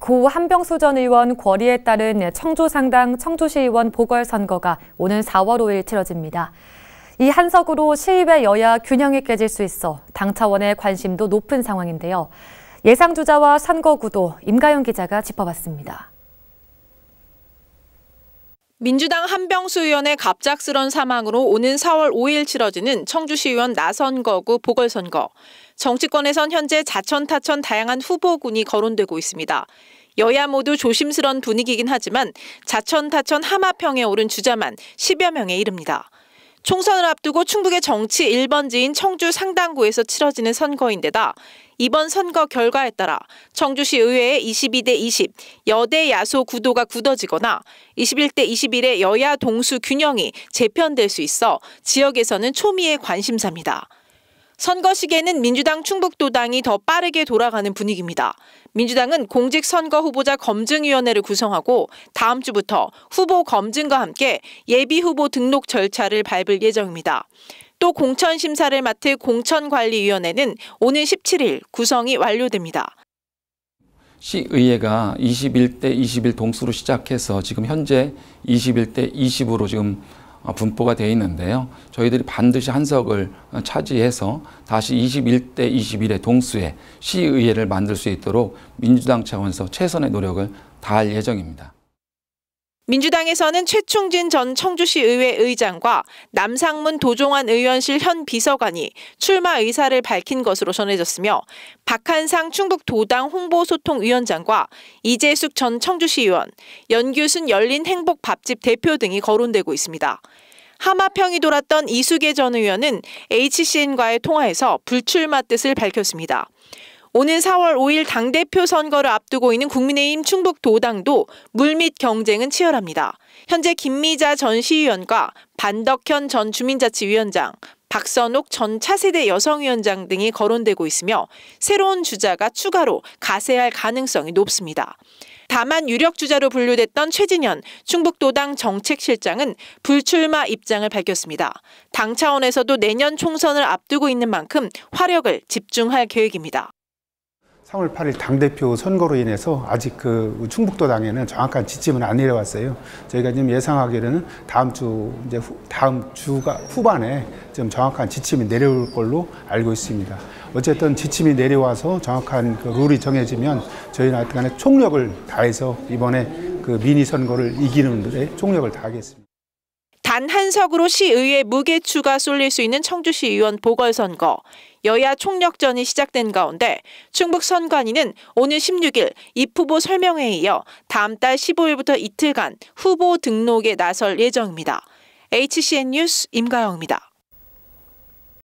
고 한병수 전 의원 권리에 따른 청조상당 청주시의원 보궐선거가 오는 4월 5일 치러집니다. 이 한석으로 시입의 여야 균형이 깨질 수 있어 당 차원의 관심도 높은 상황인데요. 예상주자와 선거구도 임가영 기자가 짚어봤습니다. 민주당 한병수 의원의 갑작스런 사망으로 오는 4월 5일 치러지는 청주시의원 나선거구 보궐선거. 정치권에선 현재 자천타천 다양한 후보군이 거론되고 있습니다. 여야 모두 조심스런 분위기긴 하지만 자천타천 하마평에 오른 주자만 10여 명에 이릅니다. 총선을 앞두고 충북의 정치 1번지인 청주 상당구에서 치러지는 선거인데다 이번 선거 결과에 따라 청주시 의회의 22대 20 여대 야소 구도가 굳어지거나 21대 21의 여야 동수 균형이 재편될 수 있어 지역에서는 초미의 관심사입니다. 선거 시기에는 민주당 충북도당이 더 빠르게 돌아가는 분위기입니다. 민주당은 공직선거 후보자 검증위원회를 구성하고 다음 주부터 후보 검증과 함께 예비 후보 등록 절차를 밟을 예정입니다. 또 공천 심사를 맡을 공천관리위원회는 오는 17일 구성이 완료됩니다. 시의회가 21대 21 동수로 시작해서 지금 현재 21대 20으로 지금 어, 분포가 되어 있는데요. 저희들이 반드시 한석을 어, 차지해서 다시 21대 21의 동수의 시의회를 만들 수 있도록 민주당 차원에서 최선의 노력을 다할 예정입니다. 민주당에서는 최충진 전 청주시 의회 의장과 남상문 도종환 의원실 현 비서관이 출마 의사를 밝힌 것으로 전해졌으며 박한상 충북 도당 홍보소통위원장과 이재숙 전 청주시 의원, 연규순 열린 행복 밥집 대표 등이 거론되고 있습니다. 하마평이 돌았던 이수계 전 의원은 HCN과의 통화에서 불출마 뜻을 밝혔습니다. 오는 4월 5일 당대표 선거를 앞두고 있는 국민의힘 충북도당도 물밑 경쟁은 치열합니다. 현재 김미자 전 시의원과 반덕현 전 주민자치위원장, 박선옥 전 차세대 여성위원장 등이 거론되고 있으며 새로운 주자가 추가로 가세할 가능성이 높습니다. 다만 유력 주자로 분류됐던 최진현 충북도당 정책실장은 불출마 입장을 밝혔습니다. 당 차원에서도 내년 총선을 앞두고 있는 만큼 화력을 집중할 계획입니다. 3월 8일 당대표 선거로 인해서 아직 그 충북도당에는 정확한 지침은 안 내려왔어요. 저희가 지금 예상하기로는 다음 주, 이제 후, 다음 주가 후반에 좀 정확한 지침이 내려올 걸로 알고 있습니다. 어쨌든 지침이 내려와서 정확한 그 룰이 정해지면 저희는 하여튼 간에 총력을 다해서 이번에 그 미니 선거를 이기는 데 총력을 다하겠습니다. 친석으로 시의회 무게추가 쏠릴 수 있는 청주시의원 보궐선거. 여야 총력전이 시작된 가운데 충북 선관위는 오늘 16일 입 후보 설명회에 이어 다음 달 15일부터 이틀간 후보 등록에 나설 예정입니다. HCN 뉴스 임가영입니다.